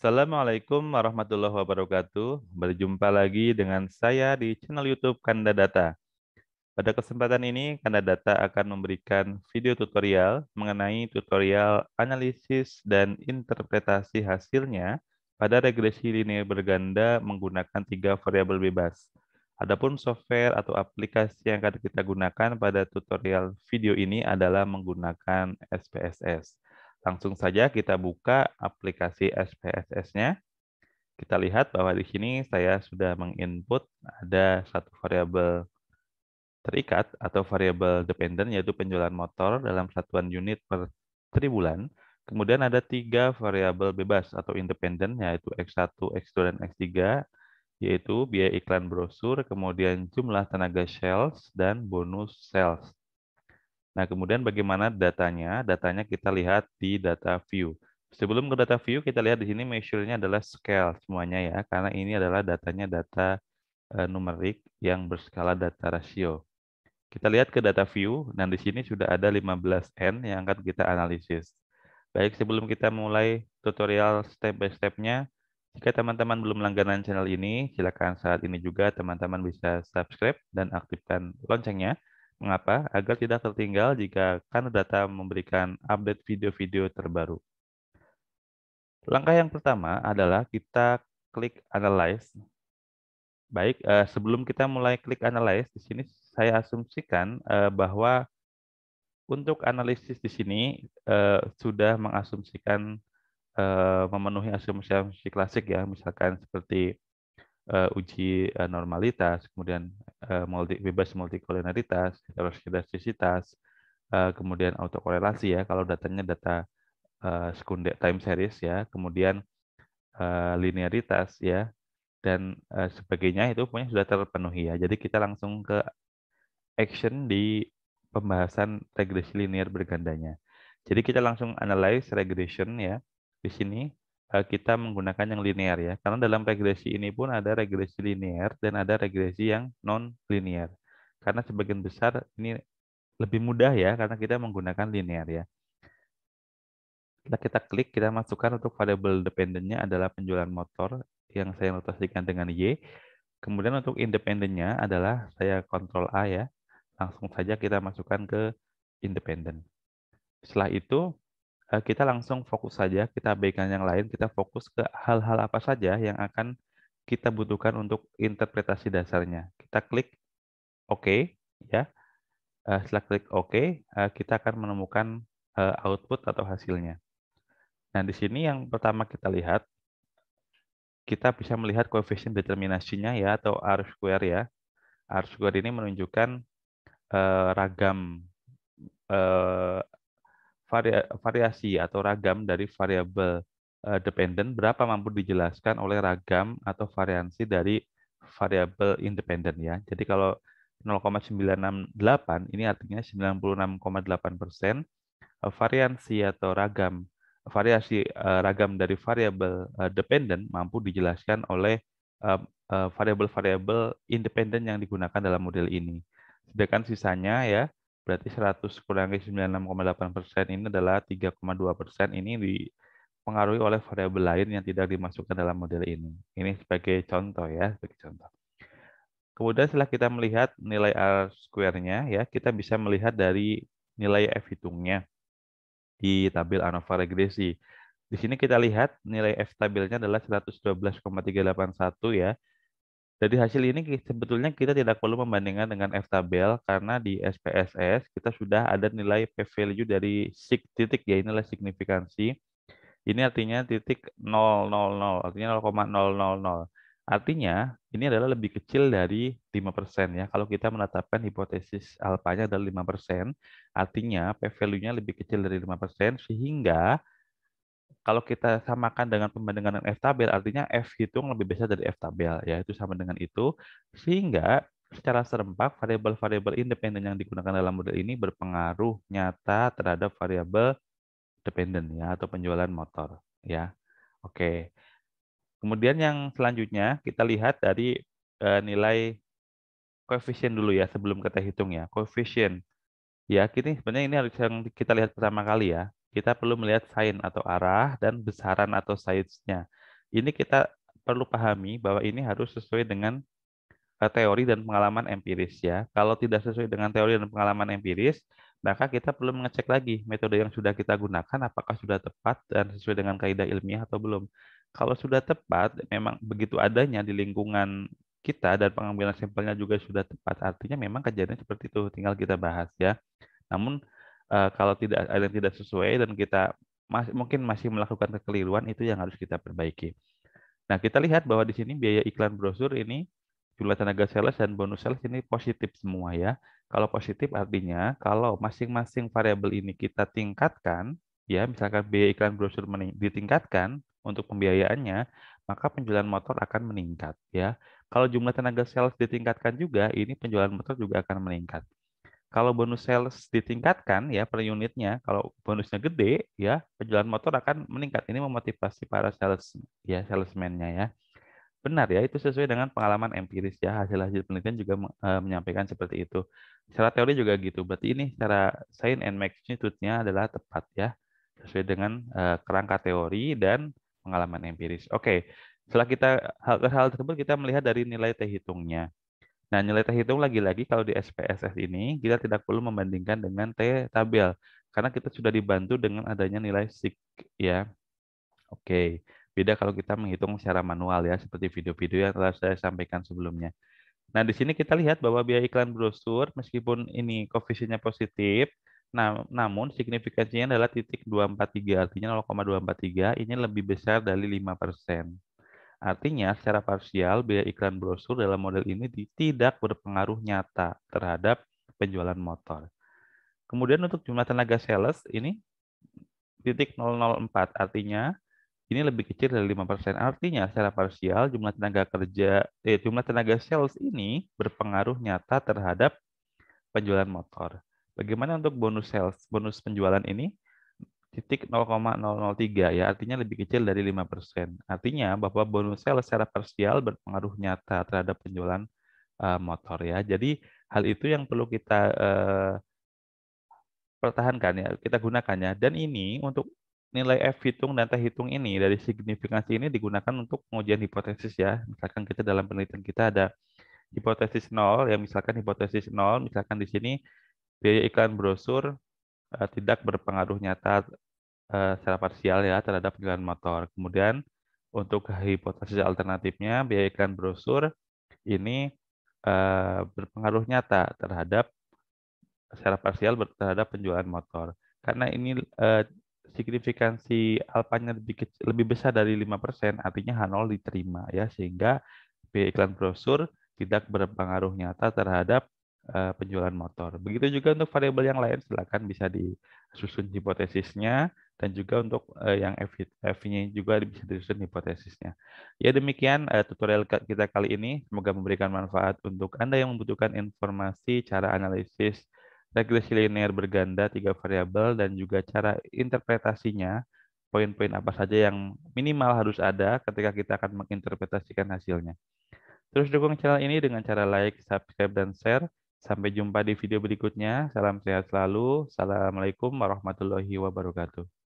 Assalamualaikum warahmatullahi wabarakatuh. Berjumpa lagi dengan saya di channel YouTube Kanda Data. Pada kesempatan ini, Kanda Data akan memberikan video tutorial mengenai tutorial analisis dan interpretasi hasilnya pada regresi linear berganda menggunakan tiga variabel bebas. Adapun software atau aplikasi yang akan kita gunakan pada tutorial video ini adalah menggunakan SPSS. Langsung saja kita buka aplikasi SPSS-nya. Kita lihat bahwa di sini saya sudah menginput ada satu variabel terikat atau variabel dependen yaitu penjualan motor dalam satuan unit per tribulan. Kemudian ada tiga variabel bebas atau independen yaitu X1, X2, dan X3 yaitu biaya iklan brosur, kemudian jumlah tenaga sales, dan bonus sales. Nah, kemudian bagaimana datanya? Datanya kita lihat di data view. Sebelum ke data view, kita lihat di sini measure-nya adalah scale semuanya ya, karena ini adalah datanya data eh, numerik yang berskala data rasio. Kita lihat ke data view, dan di sini sudah ada 15N yang akan kita analisis. Baik, sebelum kita mulai tutorial step by step-nya, jika teman-teman belum langganan channel ini, silakan saat ini juga teman-teman bisa subscribe dan aktifkan loncengnya Mengapa? Agar tidak tertinggal jika kan data memberikan update video-video terbaru. Langkah yang pertama adalah kita klik analyze. Baik, eh, sebelum kita mulai klik analyze, di sini saya asumsikan eh, bahwa untuk analisis di sini eh, sudah mengasumsikan eh, memenuhi asumsi-asumsi klasik ya, misalkan seperti uh, uji uh, normalitas, kemudian uh, multi, bebas multikolinearitas heteroskedastisitas, uh, kemudian autokorelasi ya, kalau datanya data uh, sekunder time series ya, kemudian uh, linearitas ya, dan uh, sebagainya itu punya sudah terpenuhi ya. Jadi kita langsung ke action di pembahasan regresi linear bergandanya. Jadi kita langsung analyze regression ya di sini Eh, kita menggunakan yang linear ya. Karena dalam regresi ini pun ada regresi linear dan ada regresi yang non linear. Karena sebagian besar ini lebih mudah ya karena kita menggunakan linear ya. Kita, kita klik, kita masukkan untuk variable dependennya adalah penjualan motor yang saya notasikan dengan Y. Kemudian untuk independennya adalah saya kontrol A ya. Langsung saja kita masukkan ke independen. Setelah itu Eh, kita langsung fokus saja, kita abaikan yang lain, kita fokus ke hal-hal apa saja yang akan kita butuhkan untuk interpretasi dasarnya. Kita klik OK, ya. Eh, setelah klik OK, eh, kita akan menemukan output atau hasilnya. Nah, di sini yang pertama kita lihat, kita bisa melihat koefisien determinasinya ya, atau R square ya. R square ini menunjukkan ragam varia, variasi atau ragam dari variabel uh, dependent berapa mampu dijelaskan oleh ragam atau variansi dari variabel independen ya. Jadi kalau 0,968 ini artinya 96,8 persen eh, variansi atau ragam variasi uh, ragam dari variabel uh, dependen mampu dijelaskan oleh variabel-variabel independen yang digunakan dalam model ini. Sedangkan sisanya ya Berarti 100 kurangi 96,8 persen ini adalah 3,2 persen. Ini dipengaruhi oleh variabel lain yang tidak dimasukkan dalam model ini. Ini sebagai contoh ya, sebagai contoh. Kemudian setelah kita melihat nilai R square-nya, ya, kita bisa melihat dari nilai F hitungnya di tabel ANOVA regresi. Di sini kita lihat nilai F tabelnya adalah 112,381 ya. Dari hasil ini sebetulnya kita tidak perlu membandingkan dengan F-tabel karena di SPSS kita sudah ada nilai p-value dari sig titik ya inilah signifikansi. Ini artinya titik 000 artinya 0,000. Artinya ini adalah lebih kecil dari 5% ya. Kalau kita menetapkan hipotesis alfanya adalah 5%, artinya p-value-nya lebih kecil dari 5% sehingga kalau kita samakan dengan pembandingan F tabel, artinya F hitung lebih besar dari F tabel, yaitu sama dengan itu, sehingga secara serempak variabel-variabel independen yang digunakan dalam model ini berpengaruh nyata terhadap variabel dependen ya atau penjualan motor ya. Oke. Kemudian yang selanjutnya kita lihat dari uh, nilai koefisien dulu ya sebelum kita hitung ya. Koefisien. Ya, kita sebenarnya ini harus yang kita lihat pertama kali ya kita perlu melihat sign atau arah dan besaran atau size-nya. Ini kita perlu pahami bahwa ini harus sesuai dengan eh, teori dan pengalaman empiris ya. Kalau tidak sesuai dengan teori dan pengalaman empiris, maka kita perlu mengecek lagi metode yang sudah kita gunakan apakah sudah tepat dan sesuai dengan kaidah ilmiah atau belum. Kalau sudah tepat, memang begitu adanya di lingkungan kita dan pengambilan sampelnya juga sudah tepat. Artinya memang kejadian seperti itu, tinggal kita bahas ya. Namun Eh, kalau tidak ada yang tidak sesuai dan kita masih, mungkin masih melakukan kekeliruan itu yang harus kita perbaiki. Nah, kita lihat bahwa di sini biaya iklan brosur ini jumlah tenaga sales dan bonus sales ini positif semua ya. Kalau positif artinya kalau masing-masing variabel ini kita tingkatkan, ya misalkan biaya iklan brosur ditingkatkan untuk pembiayaannya, maka penjualan motor akan meningkat ya. Kalau jumlah tenaga sales ditingkatkan juga, ini penjualan motor juga akan meningkat kalau bonus sales ditingkatkan ya per unitnya, kalau bonusnya gede ya penjualan motor akan meningkat. Ini memotivasi para sales ya salesmen-nya ya. Benar ya, itu sesuai dengan pengalaman empiris ya. Hasil-hasil penelitian juga e, menyampaikan seperti itu. Secara teori juga gitu. Berarti ini secara sign and magnitude-nya adalah tepat ya. Sesuai dengan e, kerangka teori dan pengalaman empiris. Oke, setelah kita hal-hal tersebut kita melihat dari nilai teh hitungnya. Nah, nilai terhitung lagi-lagi kalau di SPSS ini kita tidak perlu membandingkan dengan T tabel karena kita sudah dibantu dengan adanya nilai Sig ya. Oke, beda kalau kita menghitung secara manual ya seperti video-video yang telah saya sampaikan sebelumnya. Nah, di sini kita lihat bahwa biaya iklan brosur meskipun ini koefisiennya positif, nah, namun signifikansinya adalah titik 243 artinya 0,243 ini lebih besar dari 5%. Artinya, secara parsial, biaya iklan brosur dalam model ini tidak berpengaruh nyata terhadap penjualan motor. Kemudian untuk jumlah tenaga sales ini titik 004, artinya ini lebih kecil dari 5%. Artinya secara parsial jumlah tenaga kerja eh, jumlah tenaga sales ini berpengaruh nyata terhadap penjualan motor. Bagaimana untuk bonus sales, bonus penjualan ini? titik 0,003 ya, artinya lebih kecil dari 5%. Artinya bahwa bonus sel secara parsial berpengaruh nyata terhadap penjualan uh, motor ya. Jadi hal itu yang perlu kita uh, pertahankan ya, kita gunakannya. Dan ini untuk nilai F hitung dan T hitung ini dari signifikansi ini digunakan untuk pengujian hipotesis ya. Misalkan kita dalam penelitian kita ada hipotesis nol, ya misalkan hipotesis nol, misalkan di sini biaya iklan brosur Eh, tidak berpengaruh nyata eh, secara parsial ya terhadap penjualan motor. Kemudian untuk hipotesis alternatifnya biaya iklan brosur ini uh, berpengaruh nyata terhadap secara parsial terhadap penjualan motor. Karena ini eh, signifikansi alpanya lebih kecil, lebih besar dari 5%, artinya H0 diterima ya sehingga biaya iklan brosur tidak berpengaruh nyata terhadap uh, penjualan motor. Begitu juga untuk variabel yang lain, silakan bisa disusun hipotesisnya dan juga untuk uh, yang F-nya juga bisa disusun hipotesisnya. Ya demikian uh, tutorial kita kali ini. Semoga memberikan manfaat untuk Anda yang membutuhkan informasi cara analisis regresi linear berganda tiga variabel dan juga cara interpretasinya poin-poin apa saja yang minimal harus ada ketika kita akan menginterpretasikan hasilnya. Terus dukung channel ini dengan cara like, subscribe, dan share Sampai jumpa di video berikutnya. Salam sehat selalu. Assalamualaikum warahmatullahi wabarakatuh.